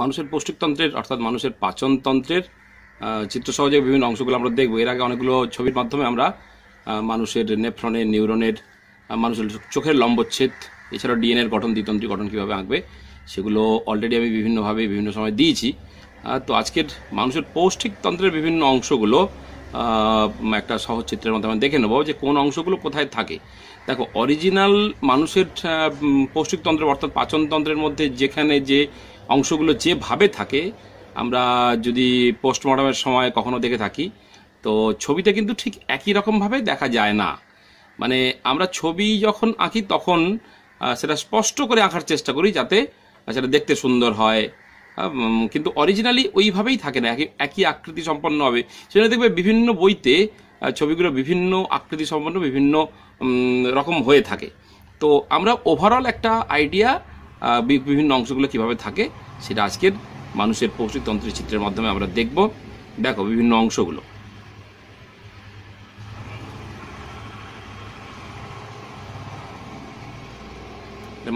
মানুষের পৌষ্টিকতন্ত্রের অর্থাৎ মানুষের পাচনতন্ত্রের চিত্র সহজে বিভিন্ন অংশগুলো আমরা দেখবো এর আগে অনেকগুলো ছবির মাধ্যমে আমরা মানুষের নেফ্রনের নিউরনের মানুষের চোখের লম্বচ্ছেদ এছাড়া ডিএনএর গঠন দ্বিতন্ত্রী গঠন কীভাবে আঁকবে সেগুলো অলরেডি আমি বিভিন্নভাবে বিভিন্ন সময় দিয়েছি তো আজকের মানুষের পৌষ্টিকতন্ত্রের বিভিন্ন অংশগুলো একটা সহজ চিত্রের মধ্যে আমি দেখে নেবো যে কোন অংশগুলো কোথায় থাকে দেখো অরিজিনাল মানুষের পৌষ্টিকতন্ত্র অর্থাৎ পাচনতন্ত্রের মধ্যে যেখানে যে অংশগুলো যেভাবে থাকে আমরা যদি পোস্টমর্টমের সময় কখনো দেখে থাকি তো ছবিতে কিন্তু ঠিক একই রকমভাবে দেখা যায় না মানে আমরা ছবি যখন আঁকি তখন সেটা স্পষ্ট করে আঁকার চেষ্টা করি যাতে সেটা দেখতে সুন্দর হয় কিন্তু অরিজিনালি ওইভাবেই থাকে না একই একই আকৃতি সম্পন্ন হবে সেটা দেখবে বিভিন্ন বইতে ছবিগুলো বিভিন্ন আকৃতি সম্পন্ন বিভিন্ন রকম হয়ে থাকে তো আমরা ওভারঅল একটা আইডিয়া বিভিন্ন অংশগুলো কিভাবে থাকে সেটা আজকের মানুষের পৌষ্টিকতন্ত্রের চিত্রের মাধ্যমে আমরা দেখব দেখো বিভিন্ন অংশগুলো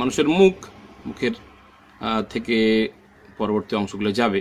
মানুষের মুখ মুখের থেকে পরবর্তী অংশগুলো যাবে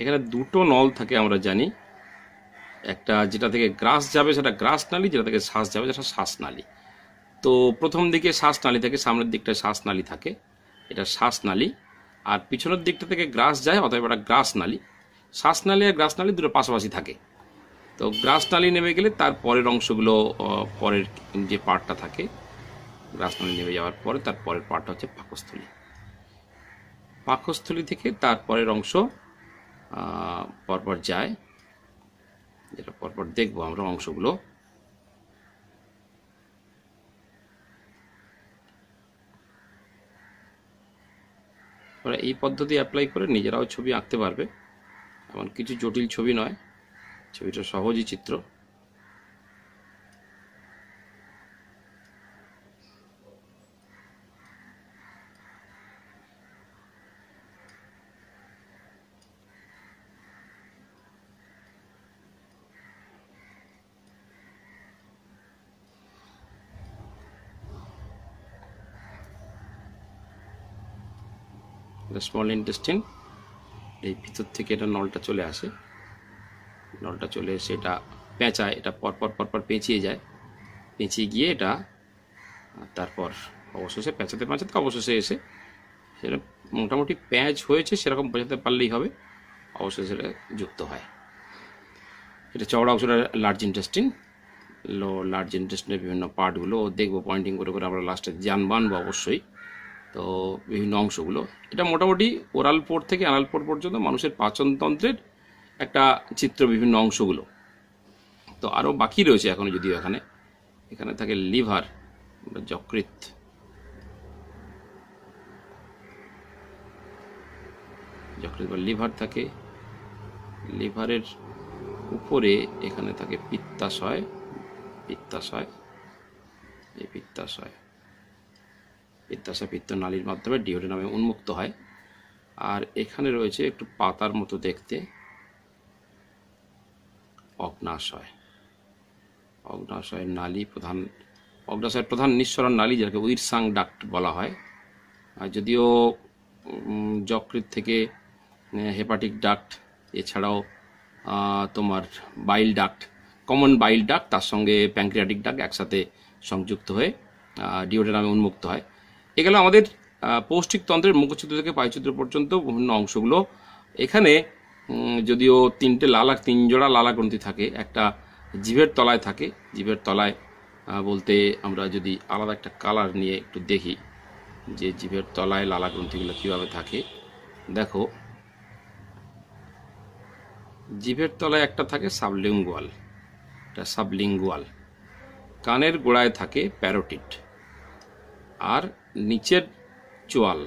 এখানে দুটো নল থাকে আমরা জানি একটা যেটা থেকে গ্রাস যাবে সেটা গ্রাস নালী যেটা থেকে শ্বাস যাবে সেটা শ্বাসনালী তো প্রথম দিকে শ্বাসনালী থাকে সামনের দিকটা শ্বাসনালী থাকে এটা শ্বাসনালী আর পিছনের দিকটা থেকে গ্রাস যায় অতএব এটা গ্রাস নালী শ্বাসনালী আর গ্রাস নালী দুটো পাশাপাশি থাকে তো গ্রাস নালী নেমে গেলে তার পরের অংশগুলো পরের যে পার্টটা থাকে গ্রাস নালী নেমে যাওয়ার পরে তার পরের পার্টটা হচ্ছে পাকস্থলী পাকস্থলী থেকে তার পরের অংশ পরপর যায় যেটা পরপর দেখব আমরা অংশগুলো এই পদ্ধতি অ্যাপ্লাই করে নিজেরাও ছবি আঁকতে পারবে এমন কিছু জটিল ছবি নয় ছবিটা সহজই চিত্র এটা স্মল ইন্টেস্টিন এই ভিতর থেকে এটা নলটা চলে আসে নলটা চলে এসে এটা পেঁচায় এটা পরপর পরপর পেঁচিয়ে যায় পেঁচিয়ে গিয়ে এটা তারপর অবশেষে পেঁচাতে পেঁচাতে অবশেষে এসে সেটা মোটামুটি প্যাঁচ হয়েছে সেরকম বোঝাতে পারলেই হবে অবশেষে এটা যুক্ত হয় এটা চওড়া অংশটা লার্জ ইন্টেস্টিন লো লার্জ ইন্টেস্টিনের বিভিন্ন পার্টগুলো দেখবো পয়েন্টিং করে করে আমরা লাস্টে বানবো অবশ্যই তো বিভিন্ন অংশগুলো এটা মোটামুটি ওরাল পোর থেকে আনাল পোর পর্যন্ত মানুষের পাচনতন্ত্রের একটা চিত্র বিভিন্ন অংশগুলো তো আরও বাকি রয়েছে এখনও যদিও এখানে এখানে থাকে লিভার যকৃত যকৃত বা লিভার থাকে লিভারের উপরে এখানে থাকে পিত্তাশয় পিত্তাশয় এই পিত্তাশয় পিত্তাশা পিত্ত নালীর মাধ্যমে ডিওডে নামে উন্মুক্ত হয় আর এখানে রয়েছে একটু পাতার মতো দেখতে অগ্নাশয় অগ্নাশয়ের নালী প্রধান অগ্নাশয়ের প্রধান নিঃসরণ নালী যাকে উইরসাং ডাক্ট বলা হয় আর যদিও যকৃত থেকে হেপাটিক ডাক্ট এছাড়াও তোমার bile duct common bile duct তার সঙ্গে প্যাঙ্ক্রিয়াটিক ডাক্ট একসাথে সংযুক্ত হয়ে ডিওডে নামে উন্মুক্ত হয় এ গেল আমাদের পৌষ্টিকতন্ত্রের মুখচ্ছুদ্র থেকে পায়চিত্র পর্যন্ত বিভিন্ন অংশগুলো এখানে যদিও তিনটে লালা তিন জোড়া লালা গ্রন্থি থাকে একটা জিভের তলায় থাকে জিভের তলায় বলতে আমরা যদি আলাদা একটা কালার নিয়ে একটু দেখি যে জিভের তলায় লালা গ্রন্থিগুলো কীভাবে থাকে দেখো জিভের তলায় একটা থাকে সাবলিঙ্গুয়াল একটা সাবলিঙ্গুয়াল কানের গোড়ায় থাকে প্যারোটিট আর নিচের চোয়াল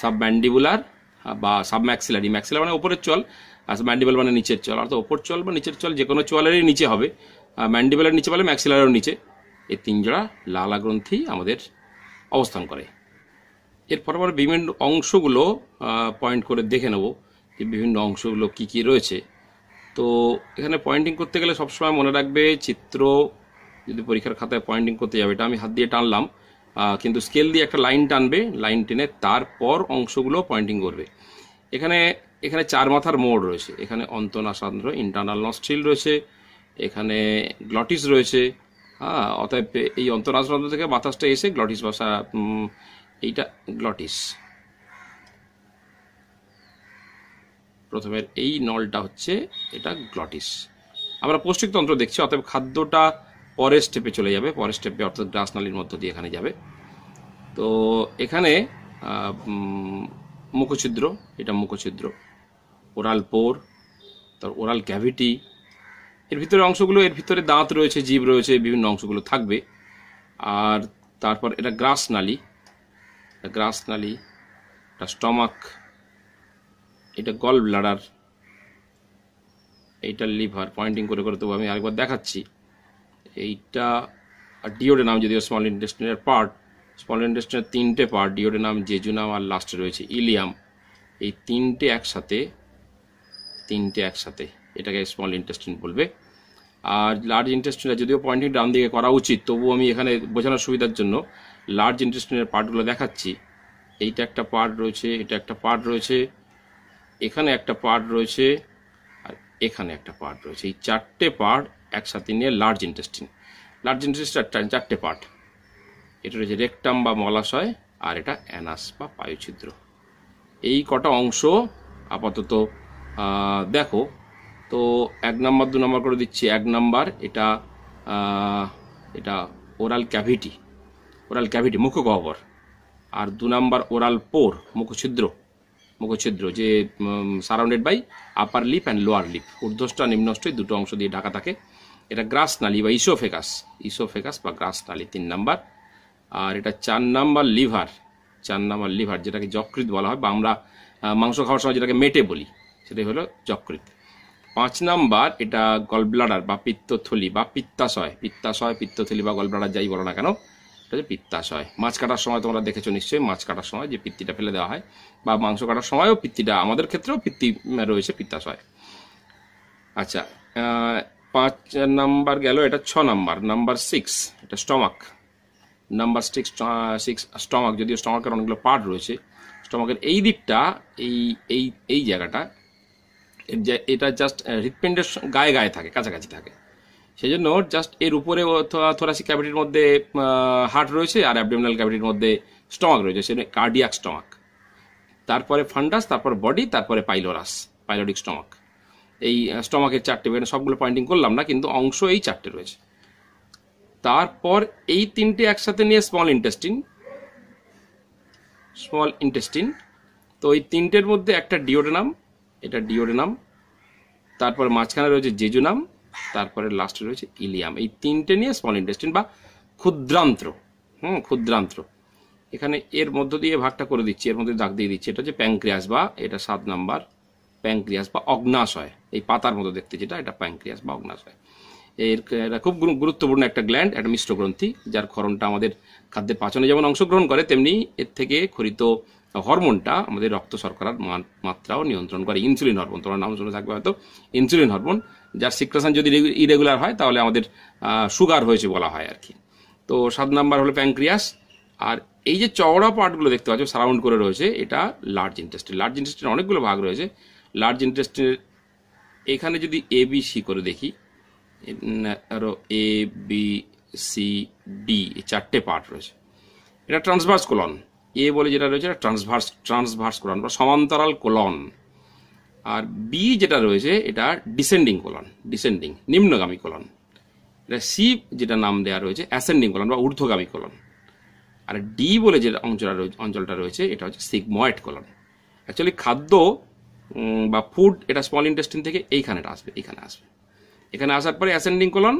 সাবম্যান্ডিবুলার বা ম্যাক্সিলারি ম্যাক্সিলার মানে ওপরের চল আর ম্যান্ডিবল মানে নিচের আর অর্থাৎ ওপর চল বা নিচের চল যে কোনো চোয়ালেরই নিচে হবে ম্যান্ডিবলের নিচে বলে ম্যাক্সিলারের নিচে এই তিন জোড়া লালা গ্রন্থি আমাদের অবস্থান করে এরপর আমরা বিভিন্ন অংশগুলো পয়েন্ট করে দেখে নেব যে বিভিন্ন অংশগুলো কি কি রয়েছে তো এখানে পয়েন্টিং করতে গেলে সবসময় মনে রাখবে চিত্র যদি পরীক্ষার খাতায় পয়েন্টিং করতে যাবে এটা আমি হাত দিয়ে টানলাম কিন্তু স্কেল দিয়ে একটা লাইন টানবে লাইন টেনে তারপর অংশগুলো পয়েন্টিং করবে এখানে এখানে চার মাথার মোড় রয়েছে এখানে অন্তনাসান্দ্র ইন্টারনাল নস্ট্রিল রয়েছে এখানে গ্লটিস রয়েছে হ্যাঁ অতএব এই অন্তনাসান্দ্র থেকে বাতাসটা এসে গ্লটিস বাসা এইটা গ্লটিস প্রথমের এই নলটা হচ্ছে এটা গ্লটিস আমরা পৌষ্টিকতন্ত্র দেখছি অতএব খাদ্যটা পরের স্টেপে চলে যাবে পরের স্টেপে অর্থাৎ গ্রাসনালির মধ্য দিয়ে এখানে যাবে তো এখানে মুখছিদ্র এটা মুখছিদ্র ওরাল পোর তার ওরাল ক্যাভিটি এর ভিতরে অংশগুলো এর ভিতরে দাঁত রয়েছে জীব রয়েছে বিভিন্ন অংশগুলো থাকবে আর তারপর এটা গ্রাস নালি গ্রাস নালি এটা স্টমাক এটা গল ব্লাডার এইটা লিভার পয়েন্টিং করে করে তবু আমি আরেকবার দেখাচ্ছি এইটা আর ডিওডে নাম যদিও স্মল ইন্টেস্টিনের পার্ট স্মল ইন্টেস্টিনের তিনটে পার্ট ডিওডে নাম জেজু নাম আর লাস্টে রয়েছে ইলিয়াম এই তিনটে একসাথে তিনটে একসাথে এটাকে স্মল ইন্টেস্টিন বলবে আর লার্জ ইন্টেস্টিনটা যদিও পয়েন্টিং ডান দিকে করা উচিত তবুও আমি এখানে বোঝানোর সুবিধার জন্য লার্জ ইন্টেস্টিনের পার্টগুলো দেখাচ্ছি এইটা একটা পার্ট রয়েছে এটা একটা পার্ট রয়েছে এখানে একটা পার্ট রয়েছে আর এখানে একটা পার্ট রয়েছে এই চারটে পার্ট একসাথে নিয়ে লার্জ ইন্টেস্টিন লার্জ ইন্টেস্টিন চারটে পার্ট এটা রয়েছে রেকটাম বা মলাশয় আর এটা অ্যানাস বা পায়ুছিদ্র এই কটা অংশ আপাতত দেখো তো এক নাম্বার দু নাম্বার করে দিচ্ছি এক নাম্বার এটা এটা ওরাল ক্যাভিটি ওরাল ক্যাভিটি মুখগহ্বর আর দু নাম্বার ওরাল পোর মুখছিদ্র মুখছিদ্র যে surrounded by upper lip and lower lip ঊর্ধ্বষ্ট নিম্নষ্ট দুটো অংশ দিয়ে ঢাকা থাকে এটা গ্রাস নালি বা ইসোফেকাস ইসোফেকাস বা গ্রাস নালি তিন নাম্বার আর এটা চার নাম্বার লিভার চার নাম্বার লিভার যেটাকে যকৃত বলা হয় বা আমরা মাংস খাওয়ার সময় যেটাকে মেটে বলি সেটাই হলো যকৃত পাঁচ নাম্বার এটা গলব্লাডার বা পিত্তথলি বা পিত্তাশয় পিত্তাশয় পিত্তথলি বা গলব্লাডার যাই বলো না কেন এটা হচ্ছে পিত্তাশয় মাছ কাটার সময় তোমরা দেখেছো নিশ্চয়ই মাছ কাটার সময় যে পিত্তিটা ফেলে দেওয়া হয় বা মাংস কাটার সময়ও পিত্তিটা আমাদের ক্ষেত্রেও পিত্তি রয়েছে পিত্তাশয় আচ্ছা পাঁচ নাম্বার গেল এটা ছ নাম্বার নাম্বার সিক্স এটা stomach number six six stomach যদিও স্টমাকের অনেকগুলো পার্ট রয়েছে স্টমাকের এই দিকটা এই এই এই জায়গাটা এটা জাস্ট হৃৎপিণ্ডের গায়ে গায়ে থাকে কাছাকাছি থাকে সেই জন্য জাস্ট এর উপরে থোরাসিক ক্যাভিটির মধ্যে হার্ট রয়েছে আর অ্যাবডোমিনাল ক্যাভিটির মধ্যে স্টমাক রয়েছে সেটা কার্ডিয়াক স্টমাক তারপরে ফান্ডাস তারপর বডি তারপরে পাইলোরাস পাইলোরিক স্টমাক এই স্টমাকের চারটে এটা সবগুলো পয়েন্টিং করলাম না কিন্তু অংশ এই চারটে রয়েছে তারপর এই তিনটে একসাথে নিয়ে স্মল ইন্টেস্টিন স্মল ইন্টেস্টিন তো এই তিনটের মধ্যে একটা ডিওডেনাম এটা ডিওডেনাম তারপর মাঝখানে রয়েছে জেজুনাম তারপরে লাস্টে রয়েছে ইলিয়াম এই তিনটে নিয়ে স্মল ইন্টেস্টিন বা ক্ষুদ্রান্ত্র হুম ক্ষুদ্রান্ত্র এখানে এর মধ্য দিয়ে ভাগটা করে দিচ্ছি এর মধ্যে দাগ দিয়ে দিচ্ছি এটা হচ্ছে প্যাংক্রিয়াস বা এটা সাত নাম্বার প্যাংক্রিয়াস বা অগ্নাশয় এই পাতার মতো দেখতে যেটা এটা প্যাংক্রিয়াস বা অগ্নাশয় এর এটা খুব গুরুত্বপূর্ণ একটা গ্ল্যান্ড একটা মিষ্ট গ্রন্থি যার ক্ষরণটা আমাদের খাদ্যের পাচনে যেমন অংশগ্রহণ করে তেমনি এর থেকে খরিত হরমোনটা আমাদের রক্ত শর্করার মাত্রাও নিয়ন্ত্রণ করে ইনসুলিন হরমোন তোমার নাম শুনে থাকবে হয়তো ইনসুলিন হরমোন যার সিক্রাসান যদি ইরেগুলার হয় তাহলে আমাদের সুগার হয়েছে বলা হয় আর কি তো সাত নাম্বার হলো প্যাংক্রিয়াস আর এই যে চওড়া পার্টগুলো দেখতে পাচ্ছ সারাউন্ড করে রয়েছে এটা লার্জ ইন্টাস্ট্রি লার্জ ইন্টাস্ট্রির অনেকগুলো ভাগ রয়েছে লার্জ ইন্টারেস্টের এখানে যদি এ বি সি করে দেখি আরও এ বি সি ডি চারটে পার্ট রয়েছে এটা ট্রান্সভার্স কোলন এ বলে যেটা রয়েছে এটা ট্রান্সভার্স ট্রান্সভার্স কোলন বা সমান্তরাল কোলন আর বি যেটা রয়েছে এটা ডিসেন্ডিং কোলন ডিসেন্ডিং নিম্নগামী কোলন এটা সি যেটা নাম দেওয়া রয়েছে অ্যাসেন্ডিং কোলন বা ঊর্ধ্বগামী কোলন আর ডি বলে যে অঞ্চলটা অঞ্চলটা রয়েছে এটা হচ্ছে সিগময়েড কোলন অ্যাকচুয়ালি খাদ্য বা ফুড এটা স্মল ইন্টেস্টিন থেকে এইখানে আসবে এইখানে আসবে এখানে আসার পরে অ্যাসেন্ডিং কলন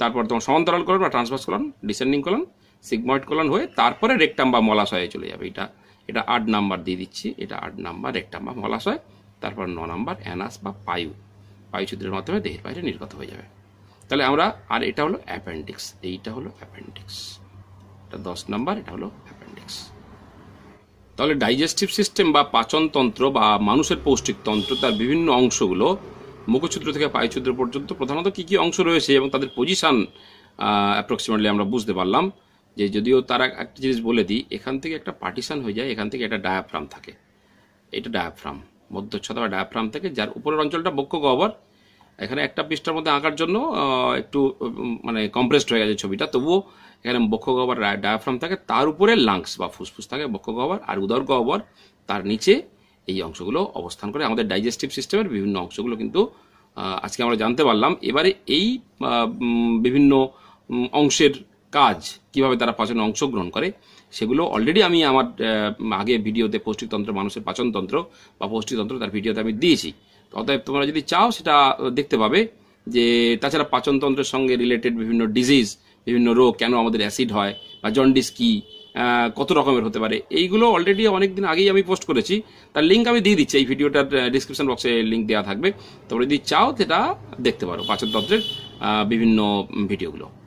তারপর তোমার সমান্তরাল কলন বা transverse colon descending colon sigmoid colon হয়ে তারপরে রেকটাম বা মলাশয়ে চলে যাবে এটা এটা আট নাম্বার দিয়ে দিচ্ছি এটা আট নাম্বার রেকটাম বা মলাশয় তারপর ন নাম্বার অ্যানাস বা পায়ু ছুদ্রের মাধ্যমে দেহের বাইরে নির্গত হয়ে যাবে তাহলে আমরা আর এটা হলো অ্যাপেন্ডিক্স এইটা হলো অ্যাপেন্ডিক্স এটা দশ নাম্বার এটা হলো অ্যাপেন্ডিক্স তাহলে ডাইজেস্টিভ সিস্টেম বা পাচনতন্ত্র বা মানুষের পৌষ্টিকতন্ত্র তার বিভিন্ন অংশগুলো মুখচ্ছুদ্র থেকে পায়ছুদ্র পর্যন্ত প্রধানত কী কী অংশ রয়েছে এবং তাদের পজিশান অ্যাপ্রক্সিমেটলি আমরা বুঝতে পারলাম যে যদিও তারা একটা জিনিস বলে দিই এখান থেকে একটা পার্টিশান হয়ে যায় এখান থেকে একটা ডায়াফ্রাম থাকে এটা ডায়াফ্রাম মধ্যচ্ছদা বা ডায়াফ্রাম থেকে যার উপরের অঞ্চলটা বক্ষ গহ্বর এখানে একটা পৃষ্ঠার মধ্যে আঁকার জন্য একটু মানে কম্প্রেসড হয়ে গেছে ছবিটা তবুও এখানে বক্ষ গহ্বর ডায়াফ্রাম থাকে তার উপরে লাংস বা ফুসফুস থাকে বক্ষ গহ্বর আর উদর গহ্বর তার নিচে এই অংশগুলো অবস্থান করে আমাদের ডাইজেস্টিভ সিস্টেমের বিভিন্ন অংশগুলো কিন্তু আজকে আমরা জানতে পারলাম এবারে এই বিভিন্ন অংশের কাজ কিভাবে তারা পাচনে অংশগ্রহণ করে সেগুলো অলরেডি আমি আমার আগে ভিডিওতে পৌষ্টিকতন্ত্র মানুষের পাচনতন্ত্র বা পৌষ্টিকতন্ত্র তার ভিডিওতে আমি দিয়েছি অতএব তোমরা যদি চাও সেটা দেখতে পাবে যে তাছাড়া পাচনতন্ত্রের সঙ্গে রিলেটেড বিভিন্ন ডিজিজ বিভিন্ন রোগ কেন আমাদের অ্যাসিড হয় বা জন্ডিস কী কত রকমের হতে পারে এইগুলো অলরেডি অনেক দিন আগেই আমি পোস্ট করেছি তার লিঙ্ক আমি দিয়ে দিচ্ছি এই ভিডিওটার ডিসক্রিপশন বক্সে লিঙ্ক দেওয়া থাকবে তোমরা যদি চাও সেটা দেখতে পারো পাচনতন্ত্রের বিভিন্ন ভিডিওগুলো